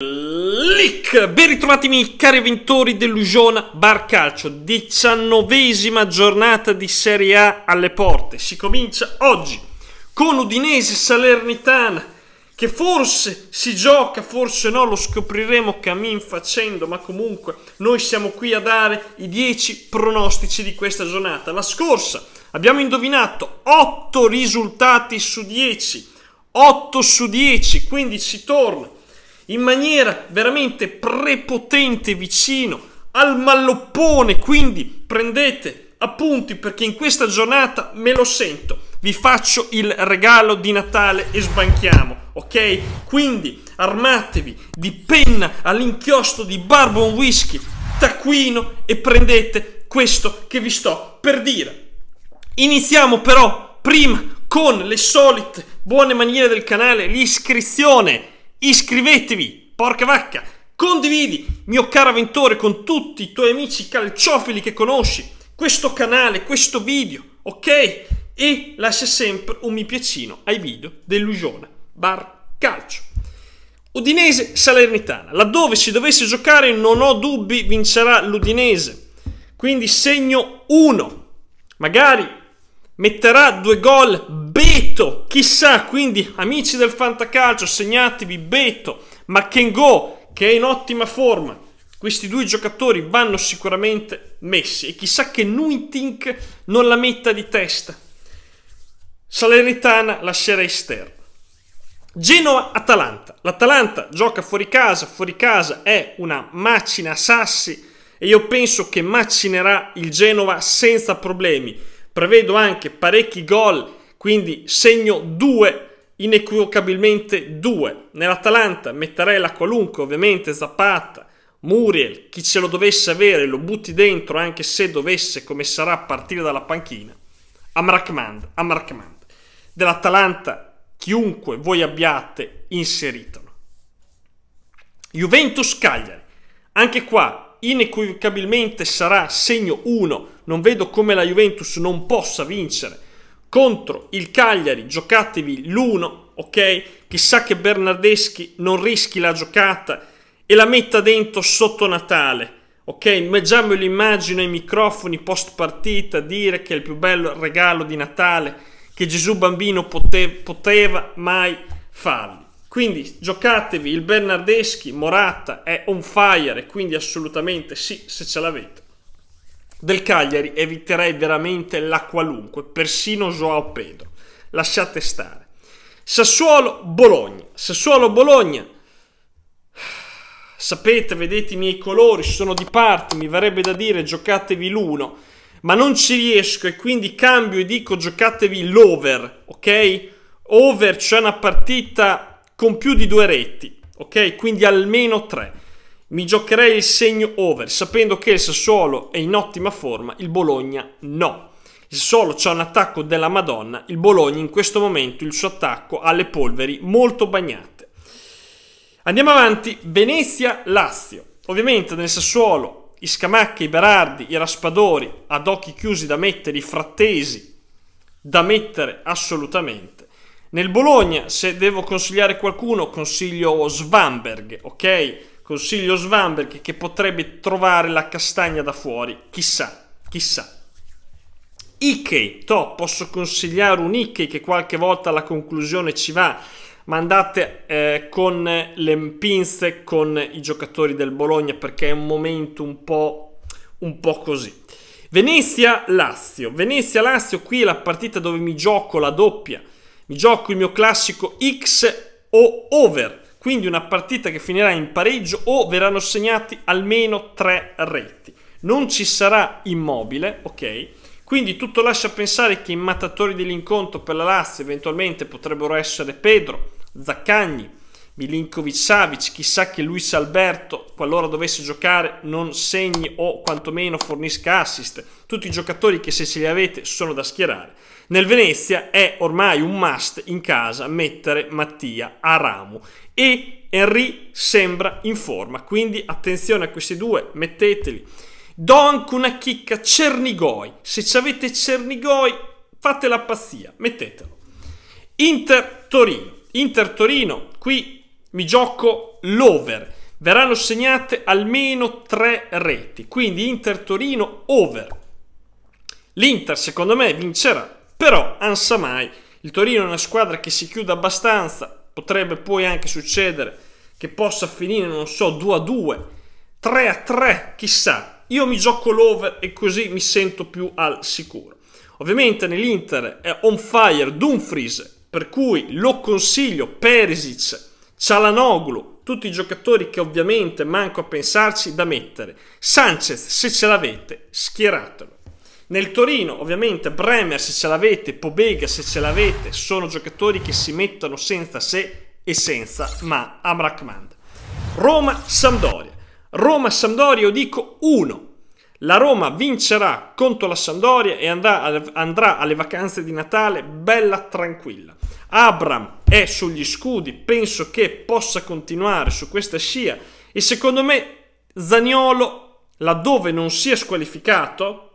Lick! Ben ritrovati miei cari vintori dell'Ugiona Bar Calcio, diciannovesima giornata di Serie A alle porte. Si comincia oggi con Udinese Salernitana, che forse si gioca, forse no, lo scopriremo cammin facendo, ma comunque noi siamo qui a dare i 10 pronostici di questa giornata. La scorsa abbiamo indovinato 8 risultati su 10, 8 su 10, quindi si torna in maniera veramente prepotente vicino al malloppone, quindi prendete appunti perché in questa giornata me lo sento. Vi faccio il regalo di Natale e sbanchiamo, ok? Quindi armatevi di penna all'inchiostro di Bourbon Whisky, taccuino e prendete questo che vi sto per dire. Iniziamo però prima con le solite buone maniere del canale, l'iscrizione iscrivetevi, porca vacca, condividi, mio caro avventore, con tutti i tuoi amici calciofili che conosci, questo canale, questo video, ok? E lascia sempre un mi piacino ai video dell'Ugione Bar Calcio. Udinese Salernitana, laddove si dovesse giocare non ho dubbi vincerà l'Udinese, quindi segno 1, magari metterà due gol Beto. Chissà, quindi amici del fantacalcio, segnatevi Beto, Makengo che è in ottima forma. Questi due giocatori vanno sicuramente messi e chissà che Nuitink non la metta di testa. Salernitana lascerà esterno. Genova-Atalanta. L'Atalanta gioca fuori casa, fuori casa è una macina a sassi e io penso che macinerà il Genova senza problemi prevedo anche parecchi gol, quindi segno 2 inequivocabilmente 2. Nell'Atalanta metterei la qualunque, ovviamente Zapata, Muriel, chi ce lo dovesse avere lo butti dentro anche se dovesse, come sarà, partire dalla panchina. Amrakmand, Amrakmand. Dell'Atalanta, chiunque voi abbiate, inseritelo. Juventus Cagliari, anche qua inequivocabilmente sarà segno 1 non vedo come la Juventus non possa vincere contro il Cagliari, giocatevi l'1, ok? Chissà che Bernardeschi non rischi la giocata e la metta dentro sotto Natale, ok? Ma già me lo immagino ai microfoni post partita dire che è il più bello regalo di Natale che Gesù bambino pote poteva mai fargli. Quindi giocatevi il Bernardeschi, Morata è on fire, quindi assolutamente sì se ce l'avete del Cagliari eviterei veramente la qualunque, persino Joao Pedro. Lasciate stare. Sassuolo-Bologna. Sassuolo-Bologna. Sapete, vedete i miei colori, sono di parte, mi verrebbe da dire giocatevi l'uno, ma non ci riesco e quindi cambio e dico giocatevi l'over, ok? Over, cioè una partita con più di due retti, ok? Quindi almeno tre. Mi giocherei il segno over, sapendo che il Sassuolo è in ottima forma, il Bologna no. Il Sassuolo c'ha un attacco della Madonna, il Bologna in questo momento il suo attacco ha le polveri molto bagnate. Andiamo avanti, Venezia-Lazio. Ovviamente nel Sassuolo i Scamacchi, i Berardi, i Raspadori, ad occhi chiusi da mettere, i Frattesi, da mettere assolutamente. Nel Bologna, se devo consigliare qualcuno, consiglio Svamberg, ok? Consiglio Svanberg che potrebbe trovare la castagna da fuori. Chissà, chissà. Ike, to, posso consigliare un Ike che qualche volta alla conclusione ci va, Mandate eh, con le pinze, con i giocatori del Bologna perché è un momento un po', un po così. Venezia-Lazio, Venezia-Lazio qui è la partita dove mi gioco la doppia, mi gioco il mio classico X o over. Quindi una partita che finirà in pareggio o verranno segnati almeno tre reti. Non ci sarà immobile, ok? Quindi tutto lascia pensare che i mattatori dell'incontro per la Lazio eventualmente potrebbero essere Pedro, Zaccagni, Milinkovic Savic, chissà che Luis Alberto, qualora dovesse giocare, non segni o quantomeno fornisca assist. Tutti i giocatori che se ce li avete sono da schierare. Nel Venezia è ormai un must in casa mettere Mattia a ramo e Henry sembra in forma, quindi attenzione a questi due, metteteli. Do anche una chicca, Cernigoi, se avete Cernigoi fate la pazzia, mettetelo. Inter Torino, Inter Torino, qui mi gioco l'over. Verranno segnate almeno tre reti, quindi Inter-Torino over. L'Inter secondo me vincerà, però ansa mai. Il Torino è una squadra che si chiude abbastanza, potrebbe poi anche succedere che possa finire, non so, 2 a 2, 3 a 3, chissà. Io mi gioco l'over e così mi sento più al sicuro. Ovviamente nell'Inter è on fire Dumfries, per cui lo consiglio, Perisic Cialanoglu, tutti i giocatori che ovviamente manco a pensarci da mettere. Sanchez, se ce l'avete, schieratelo. Nel Torino, ovviamente, Bremer se ce l'avete, Pobega se ce l'avete, sono giocatori che si mettono senza se e senza ma Amrakmand. Roma-Sampdoria. Roma-Sampdoria io dico uno, la Roma vincerà contro la Sandoria e andrà, andrà, alle vacanze di Natale bella tranquilla. Abram è sugli scudi, penso che possa continuare su questa scia e secondo me Zaniolo, laddove non sia squalificato,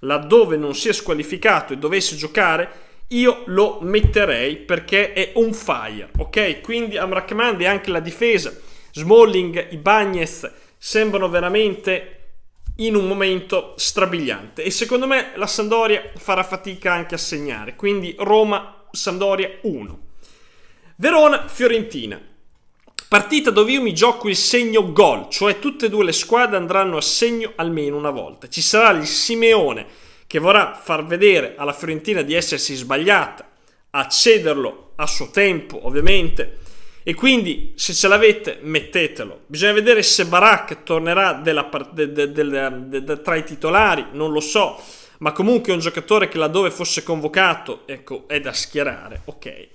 laddove non sia squalificato e dovesse giocare, io lo metterei perché è on fire, ok? Quindi Amrakmand e anche la difesa, Smalling, Ibagnez sembrano veramente in un momento strabiliante e secondo me la Sandoria farà fatica anche a segnare, quindi Roma Sandoria 1. Verona Fiorentina. Partita dove io mi gioco il segno gol, cioè tutte e due le squadre andranno a segno almeno una volta. Ci sarà il Simeone che vorrà far vedere alla Fiorentina di essersi sbagliata, a cederlo a suo tempo, ovviamente e quindi se ce l'avete mettetelo. Bisogna vedere se Barak tornerà della, de, de, de, tra i titolari, non lo so, ma comunque è un giocatore che laddove fosse convocato, ecco, è da schierare, ok.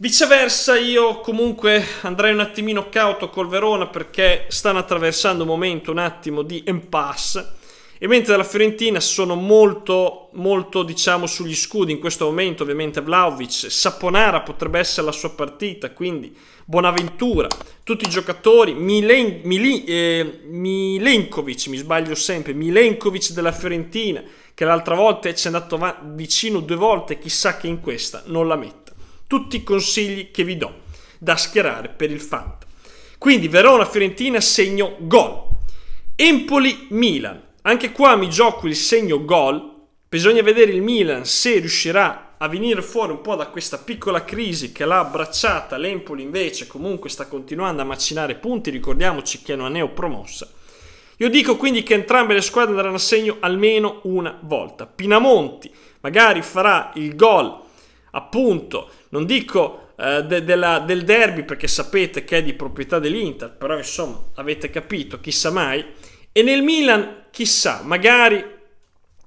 Viceversa io comunque andrei un attimino cauto col Verona perché stanno attraversando un momento un attimo di impasse e mentre la Fiorentina sono molto, molto diciamo sugli scudi in questo momento, ovviamente Vlaovic, Saponara potrebbe essere la sua partita, quindi Bonaventura, tutti i giocatori, Milen, Mili, eh, Milenkovic, mi sbaglio sempre, Milenkovic della Fiorentina, che l'altra volta ci è andato vicino due volte, chissà che in questa non la metta. Tutti i consigli che vi do da schierare per il Fanta. Quindi Verona-Fiorentina segno gol. Empoli-Milan. Anche qua mi gioco il segno gol. Bisogna vedere il Milan se riuscirà a venire fuori un po' da questa piccola crisi che l'ha abbracciata. L'Empoli invece comunque sta continuando a macinare punti. Ricordiamoci che non è promossa. Io dico quindi che entrambe le squadre andranno a segno almeno una volta. Pinamonti magari farà il gol, appunto, non dico eh, de della, del derby perché sapete che è di proprietà dell'Inter, però insomma avete capito, chissà mai. E nel Milan chissà, magari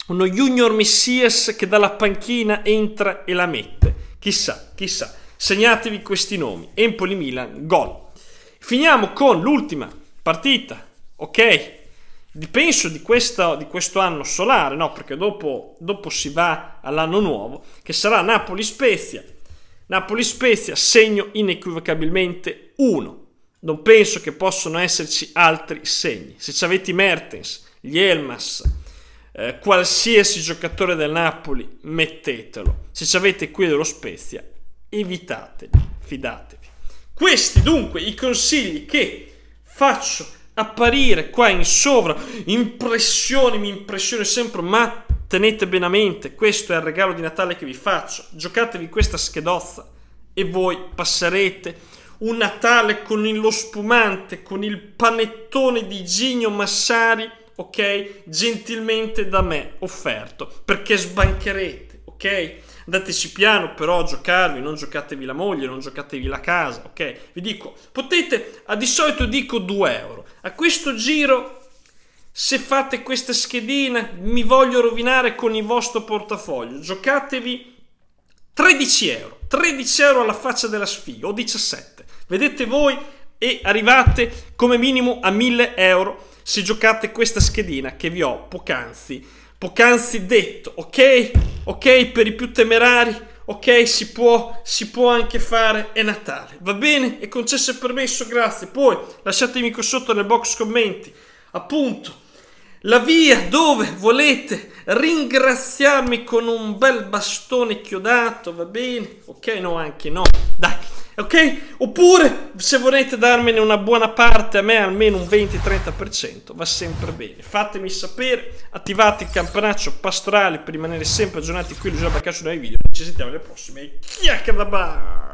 uno junior Messias che dalla panchina entra e la mette. Chissà, chissà. Segnatevi questi nomi. Empoli Milan, gol. Finiamo con l'ultima partita, ok? Di, penso di, questa, di, questo anno solare, no? Perché dopo, dopo si va all'anno nuovo, che sarà Napoli-Spezia. Napoli-Spezia, segno inequivocabilmente 1. Non penso che possano esserci altri segni. Se ci avete i Mertens, gli Elmas, eh, qualsiasi giocatore del Napoli, mettetelo. Se ci avete qui dello Spezia, evitateli, fidatevi. Questi dunque i consigli che faccio apparire qua in sovra, impressioni, mi impressiono sempre, ma tenete bene a mente, questo è il regalo di Natale che vi faccio, giocatevi questa schedozza e voi passerete un Natale con lo spumante, con il panettone di Gigno Massari ok? Gentilmente da me offerto, perché sbancherete, ok? Andateci piano però a giocarvi, non giocatevi la moglie, non giocatevi la casa, ok? Vi dico, potete, di solito dico 2 euro, a questo giro se fate questa schedina mi voglio rovinare con il vostro portafoglio, giocatevi 13 euro, 13 euro alla faccia della sfiga o 17, vedete voi e arrivate come minimo a 1000 euro se giocate questa schedina che vi ho poc'anzi, poc'anzi detto, ok? Ok per i più temerari, ok si può, si può anche fare, è Natale, va bene? E concesso il permesso, grazie. Poi lasciatemi qui sotto nel box commenti, appunto, la via dove volete ringraziarmi con un bel bastone chiodato, va bene? Ok, no, anche no, dai ok? Oppure se volete darmene una buona parte, a me almeno un 20-30%, va sempre bene. Fatemi sapere, attivate il campanaccio pastorale per rimanere sempre aggiornati qui, Luciano Baccaccio nuovi video. Ci sentiamo alle prossime. Chiacchiera